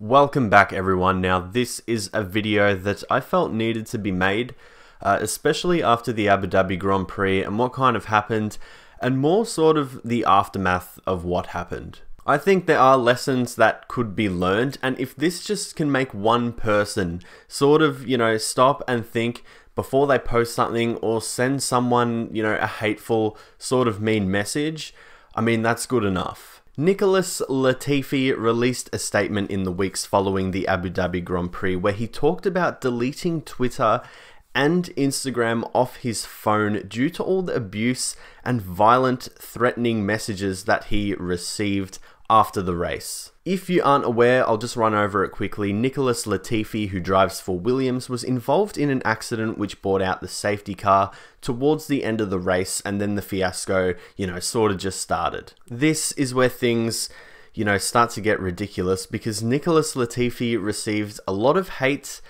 Welcome back everyone. Now this is a video that I felt needed to be made, uh, especially after the Abu Dhabi Grand Prix and what kind of happened, and more sort of the aftermath of what happened. I think there are lessons that could be learned, and if this just can make one person sort of, you know, stop and think before they post something or send someone, you know, a hateful, sort of mean message, I mean, that's good enough. Nicholas Latifi released a statement in the weeks following the Abu Dhabi Grand Prix where he talked about deleting Twitter and Instagram off his phone due to all the abuse and violent, threatening messages that he received after the race. If you aren't aware, I'll just run over it quickly. Nicholas Latifi, who drives for Williams, was involved in an accident which brought out the safety car towards the end of the race, and then the fiasco, you know, sort of just started. This is where things you know, start to get ridiculous because Nicholas Latifi received a lot of hate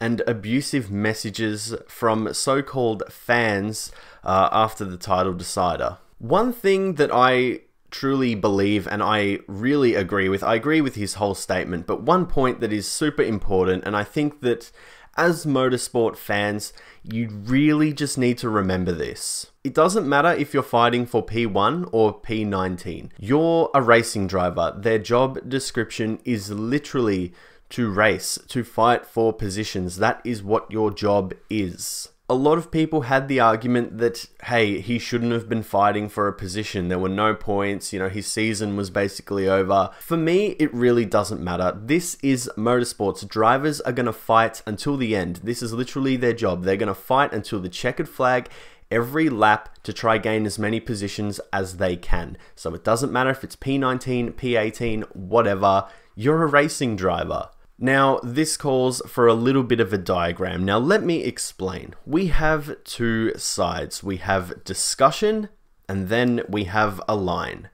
and abusive messages from so called fans uh, after the title decider. One thing that I truly believe and I really agree with. I agree with his whole statement, but one point that is super important, and I think that as motorsport fans, you really just need to remember this. It doesn't matter if you're fighting for P1 or P19, you're a racing driver. Their job description is literally to race, to fight for positions. That is what your job is a lot of people had the argument that, hey, he shouldn't have been fighting for a position. There were no points. You know, his season was basically over. For me, it really doesn't matter. This is motorsports. Drivers are going to fight until the end. This is literally their job. They're going to fight until the checkered flag every lap to try gain as many positions as they can. So it doesn't matter if it's P19, P18, whatever. You're a racing driver. Now, this calls for a little bit of a diagram. Now, let me explain. We have two sides. We have discussion, and then we have a line,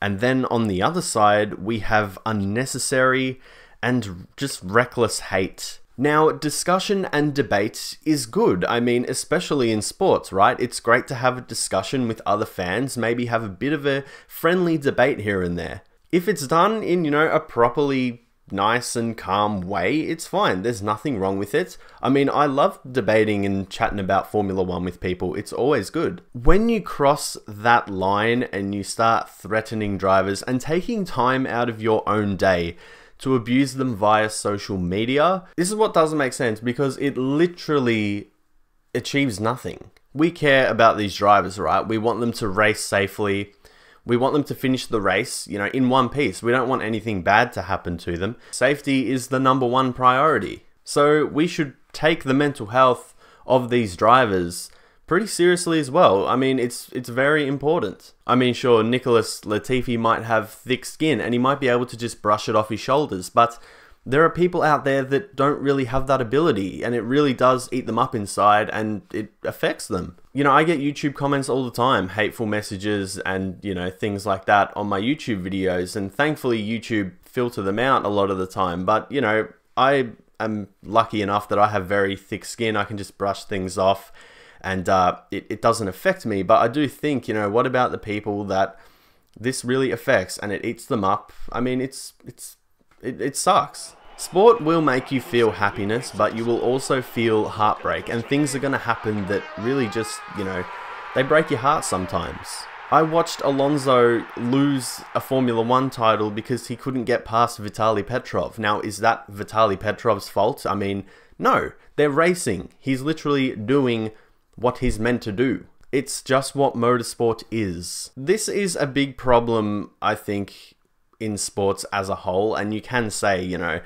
And then on the other side, we have unnecessary and just reckless hate. Now, discussion and debate is good. I mean, especially in sports, right? It's great to have a discussion with other fans, maybe have a bit of a friendly debate here and there. If it's done in, you know, a properly nice and calm way, it's fine. There's nothing wrong with it. I mean, I love debating and chatting about Formula One with people, it's always good. When you cross that line and you start threatening drivers and taking time out of your own day, to abuse them via social media. This is what doesn't make sense because it literally achieves nothing. We care about these drivers, right? We want them to race safely. We want them to finish the race, you know, in one piece. We don't want anything bad to happen to them. Safety is the number one priority. So we should take the mental health of these drivers pretty seriously as well. I mean, it's it's very important. I mean, sure, Nicholas Latifi might have thick skin and he might be able to just brush it off his shoulders, but there are people out there that don't really have that ability and it really does eat them up inside and it affects them. You know, I get YouTube comments all the time, hateful messages and, you know, things like that on my YouTube videos and thankfully YouTube filter them out a lot of the time, but you know, I am lucky enough that I have very thick skin. I can just brush things off and uh, it, it doesn't affect me. But I do think, you know, what about the people that this really affects and it eats them up? I mean, it's, it's, it, it sucks. Sport will make you feel happiness, but you will also feel heartbreak, and things are going to happen that really just, you know, they break your heart sometimes. I watched Alonso lose a Formula One title because he couldn't get past Vitaly Petrov. Now, is that Vitaly Petrov's fault? I mean, no. They're racing. He's literally doing what he's meant to do. It's just what motorsport is. This is a big problem, I think, in sports as a whole, and you can say, you know,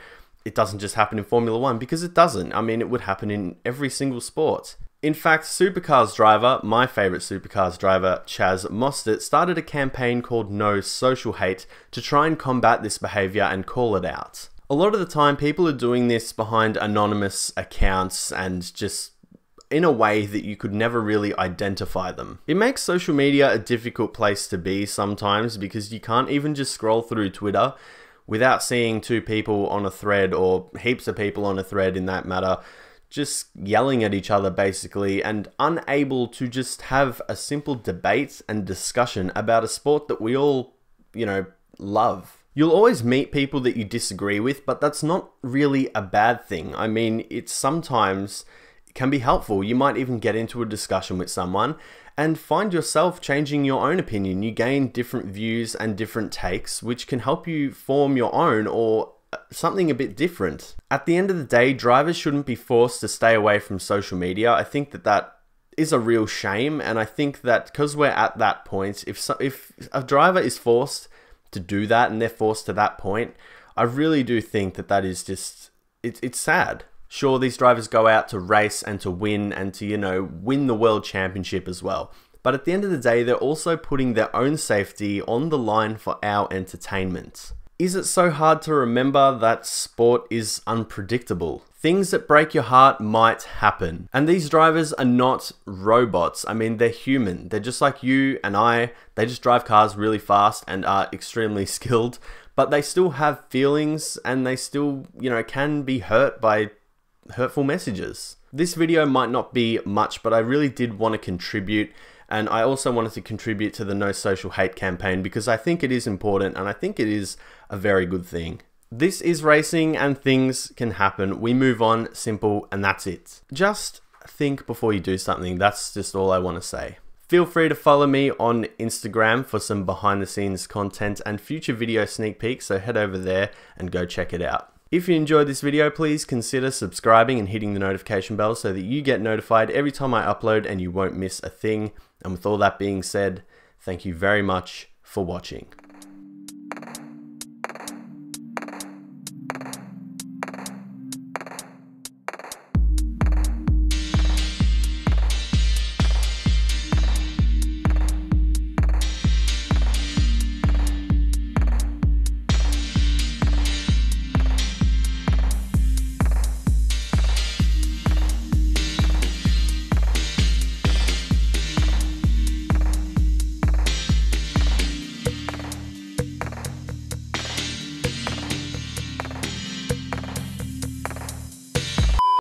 it doesn't just happen in Formula One because it doesn't. I mean, it would happen in every single sport. In fact, supercars driver, my favourite supercars driver, Chaz Mostert, started a campaign called No Social Hate to try and combat this behaviour and call it out. A lot of the time, people are doing this behind anonymous accounts and just in a way that you could never really identify them. It makes social media a difficult place to be sometimes because you can't even just scroll through Twitter without seeing two people on a thread or heaps of people on a thread in that matter just yelling at each other basically and unable to just have a simple debate and discussion about a sport that we all, you know, love. You'll always meet people that you disagree with, but that's not really a bad thing. I mean, it's sometimes can be helpful. You might even get into a discussion with someone and find yourself changing your own opinion. You gain different views and different takes, which can help you form your own or uh, something a bit different. At the end of the day, drivers shouldn't be forced to stay away from social media. I think that that is a real shame, and I think that because we're at that point, if so, if a driver is forced to do that and they're forced to that point, I really do think that that is just it's it's sad. Sure, these drivers go out to race and to win and to, you know, win the world championship as well. But at the end of the day, they're also putting their own safety on the line for our entertainment. Is it so hard to remember that sport is unpredictable? Things that break your heart might happen. And these drivers are not robots. I mean, they're human. They're just like you and I. They just drive cars really fast and are extremely skilled, but they still have feelings and they still, you know, can be hurt by hurtful messages. This video might not be much, but I really did want to contribute and I also wanted to contribute to the No Social Hate campaign because I think it is important and I think it is a very good thing. This is racing and things can happen. We move on, simple, and that's it. Just think before you do something. That's just all I want to say. Feel free to follow me on Instagram for some behind the scenes content and future video sneak peeks, so head over there and go check it out. If you enjoyed this video, please consider subscribing and hitting the notification bell so that you get notified every time I upload and you won't miss a thing. And with all that being said, thank you very much for watching.